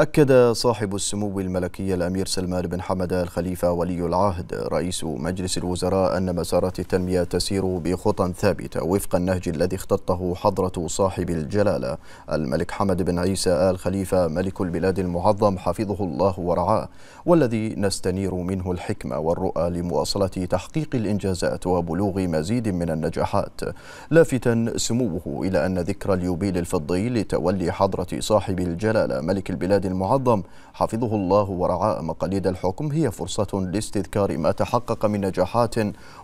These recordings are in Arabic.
أكد صاحب السمو الملكي الأمير سلمان بن حمد الخليفة ولي العهد رئيس مجلس الوزراء أن مسارات التنمية تسير بخطى ثابتة وفق النهج الذي اختطه حضرة صاحب الجلالة الملك حمد بن عيسى آل خليفة ملك البلاد المعظم حفظه الله ورعاه والذي نستنير منه الحكمة والرؤى لمواصلة تحقيق الإنجازات وبلوغ مزيد من النجاحات لافتا سموه إلى أن ذكرى اليوبيل الفضي لتولي حضرة صاحب الجلالة ملك البلاد المعظم حفظه الله ورعاء مقاليد الحكم هي فرصة لاستذكار ما تحقق من نجاحات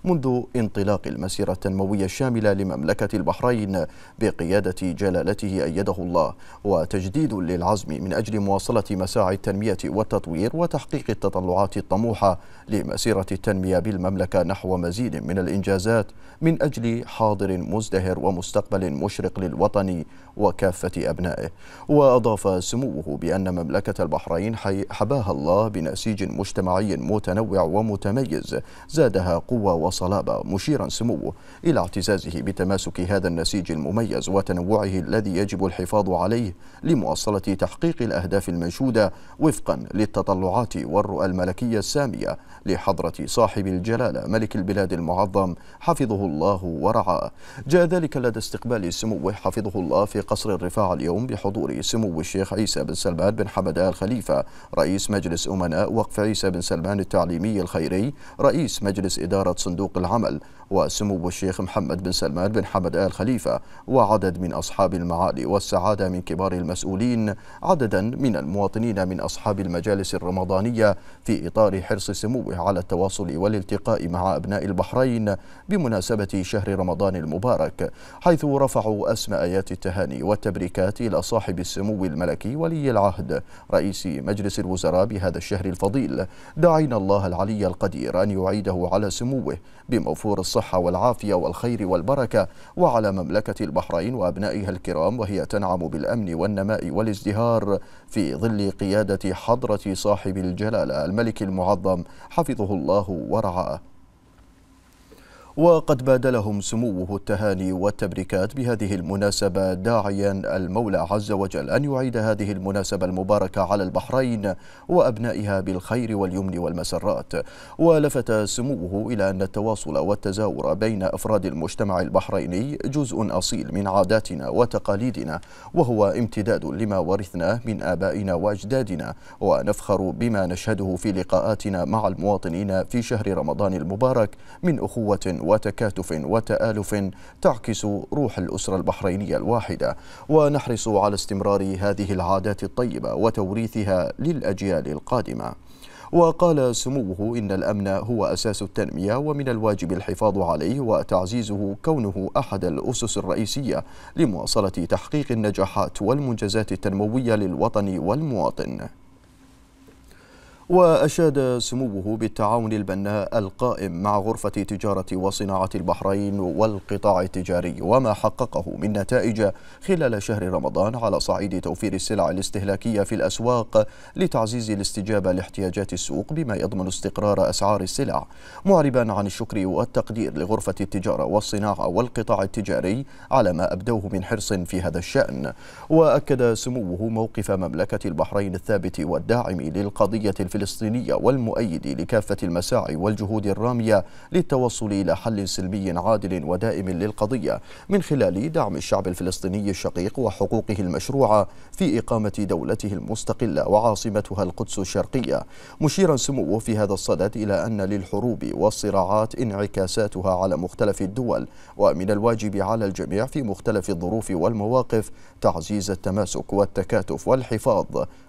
منذ انطلاق المسيرة التنموية الشاملة لمملكة البحرين بقيادة جلالته أيده الله وتجديد للعزم من أجل مواصلة مساعي التنمية والتطوير وتحقيق التطلعات الطموحة لمسيرة التنمية بالمملكة نحو مزيد من الإنجازات من أجل حاضر مزدهر ومستقبل مشرق للوطن وكافة أبنائه وأضاف سموه بأن مملكة البحرين حباها الله بنسيج مجتمعي متنوع ومتميز زادها قوة وصلابة مشيرا سموه إلى اعتزازه بتماسك هذا النسيج المميز وتنوعه الذي يجب الحفاظ عليه لمواصلة تحقيق الأهداف المنشودة وفقا للتطلعات والرؤى الملكية السامية لحضرة صاحب الجلالة ملك البلاد المعظم حفظه الله ورعاه جاء ذلك لدى استقبال سموه حفظه الله في قصر الرفاع اليوم بحضور سمو الشيخ عيسى بن سلمان بن حمد آل خليفة رئيس مجلس أمناء وقف عيسى بن سلمان التعليمي الخيري رئيس مجلس إدارة صندوق العمل وسمو الشيخ محمد بن سلمان بن حمد آل خليفة وعدد من أصحاب المعالي والسعادة من كبار المسؤولين عددا من المواطنين من أصحاب المجالس الرمضانية في إطار حرص سموه على التواصل والالتقاء مع أبناء البحرين بمناسبة شهر رمضان المبارك حيث رفعوا أسماء آيات التهاني والتبريكات إلى صاحب السمو الملكي ولي العهد رئيس مجلس الوزراء بهذا الشهر الفضيل داعين الله العلي القدير أن يعيده على سموه بموفور الصحة والعافية والخير والبركة وعلى مملكة البحرين وأبنائها الكرام وهي تنعم بالأمن والنماء والازدهار في ظل قيادة حضرة صاحب الجلالة الملك المعظم حفظه الله ورعاه وقد بادلهم سموه التهاني والتبريكات بهذه المناسبة داعيا المولى عز وجل أن يعيد هذه المناسبة المباركة على البحرين وأبنائها بالخير واليمن والمسرات ولفت سموه إلى أن التواصل والتزاور بين أفراد المجتمع البحريني جزء أصيل من عاداتنا وتقاليدنا وهو امتداد لما ورثناه من آبائنا وأجدادنا ونفخر بما نشهده في لقاءاتنا مع المواطنين في شهر رمضان المبارك من أخوة وتكاتف وتآلف تعكس روح الأسرة البحرينية الواحدة ونحرص على استمرار هذه العادات الطيبة وتوريثها للأجيال القادمة وقال سموه إن الأمن هو أساس التنمية ومن الواجب الحفاظ عليه وتعزيزه كونه أحد الأسس الرئيسية لمواصلة تحقيق النجاحات والمنجزات التنموية للوطن والمواطن وأشاد سموه بالتعاون البناء القائم مع غرفة تجارة وصناعة البحرين والقطاع التجاري وما حققه من نتائج خلال شهر رمضان على صعيد توفير السلع الاستهلاكية في الأسواق لتعزيز الاستجابة لاحتياجات السوق بما يضمن استقرار أسعار السلع معربا عن الشكر والتقدير لغرفة التجارة والصناعة والقطاع التجاري على ما أبدوه من حرص في هذا الشأن وأكد سموه موقف مملكة البحرين الثابت والداعم للقضية الفلسطينية الفلسطينية والمؤيد لكافة المساعي والجهود الرامية للتوصل إلى حل سلمي عادل ودائم للقضية من خلال دعم الشعب الفلسطيني الشقيق وحقوقه المشروعة في إقامة دولته المستقلة وعاصمتها القدس الشرقية مشيرا سموه في هذا الصدد إلى أن للحروب والصراعات انعكاساتها على مختلف الدول ومن الواجب على الجميع في مختلف الظروف والمواقف تعزيز التماسك والتكاتف والحفاظ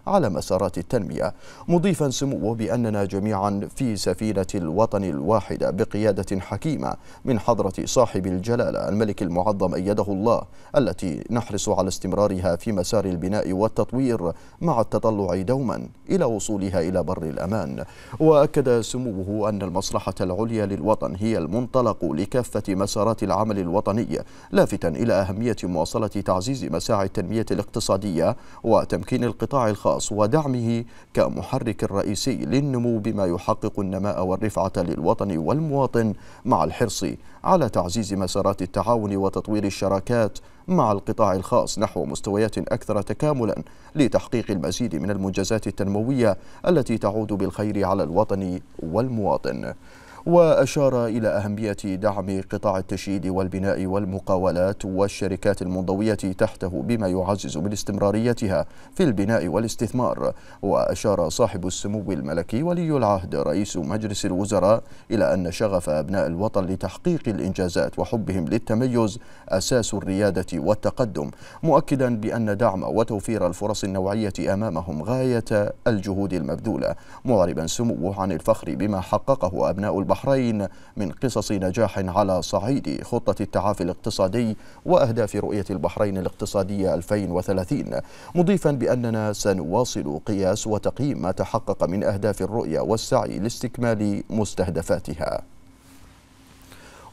على مسارات التنمية مضيفا سموه بأننا جميعا في سفينة الوطن الواحدة بقيادة حكيمة من حضرة صاحب الجلالة الملك المعظم أيده الله التي نحرص على استمرارها في مسار البناء والتطوير مع التطلع دوما إلى وصولها إلى بر الأمان وأكد سموه أن المصلحة العليا للوطن هي المنطلق لكافة مسارات العمل الوطني لافتا إلى أهمية مواصلة تعزيز مساعي التنمية الاقتصادية وتمكين القطاع الخاص ودعمه كمحرك الرئيسي الرئيسي للنمو بما يحقق النماء والرفعة للوطن والمواطن مع الحرص على تعزيز مسارات التعاون وتطوير الشراكات مع القطاع الخاص نحو مستويات أكثر تكاملا لتحقيق المزيد من المنجزات التنموية التي تعود بالخير على الوطن والمواطن وأشار إلى أهمية دعم قطاع التشييد والبناء والمقاولات والشركات المنضوية تحته بما يعزز من استمراريتها في البناء والاستثمار وأشار صاحب السمو الملكي ولي العهد رئيس مجلس الوزراء إلى أن شغف أبناء الوطن لتحقيق الإنجازات وحبهم للتميز أساس الريادة والتقدم مؤكدا بأن دعم وتوفير الفرص النوعية أمامهم غاية الجهود المبذولة معربا سموه عن الفخر بما حققه أبناء البحر البحرين من قصص نجاح على صعيد خطة التعافي الاقتصادي وأهداف رؤية البحرين الاقتصادية 2030 مضيفا بأننا سنواصل قياس وتقييم ما تحقق من أهداف الرؤية والسعي لاستكمال مستهدفاتها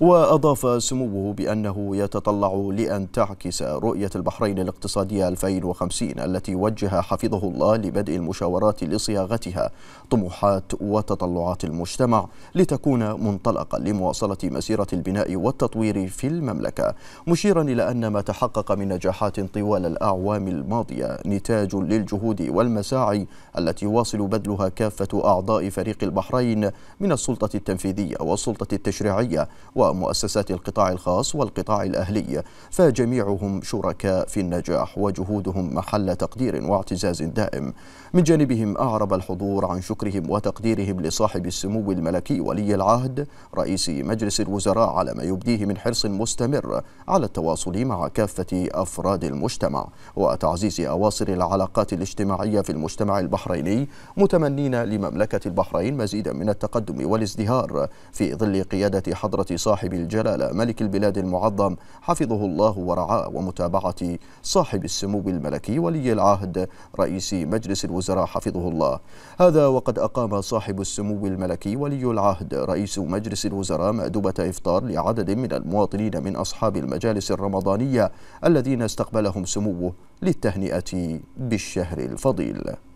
وأضاف سموه بأنه يتطلع لأن تعكس رؤية البحرين الاقتصادية 2050 التي وجه حفظه الله لبدء المشاورات لصياغتها طموحات وتطلعات المجتمع لتكون منطلقا لمواصلة مسيرة البناء والتطوير في المملكة مشيرا إلى أن ما تحقق من نجاحات طوال الأعوام الماضية نتاج للجهود والمساعي التي واصل بذلها كافة أعضاء فريق البحرين من السلطة التنفيذية والسلطة التشريعية و ومؤسسات القطاع الخاص والقطاع الأهلي فجميعهم شركاء في النجاح وجهودهم محل تقدير واعتزاز دائم من جانبهم أعرب الحضور عن شكرهم وتقديرهم لصاحب السمو الملكي ولي العهد رئيس مجلس الوزراء على ما يبديه من حرص مستمر على التواصل مع كافة أفراد المجتمع وتعزيز أواصر العلاقات الاجتماعية في المجتمع البحريني متمنين لمملكة البحرين مزيدا من التقدم والازدهار في ظل قيادة حضرة صاحب صاحب الجلالة ملك البلاد المعظم حفظه الله ورعاه ومتابعة صاحب السمو الملكي ولي العهد رئيس مجلس الوزراء حفظه الله هذا وقد أقام صاحب السمو الملكي ولي العهد رئيس مجلس الوزراء مأدبة إفطار لعدد من المواطنين من أصحاب المجالس الرمضانية الذين استقبلهم سموه للتهنئة بالشهر الفضيل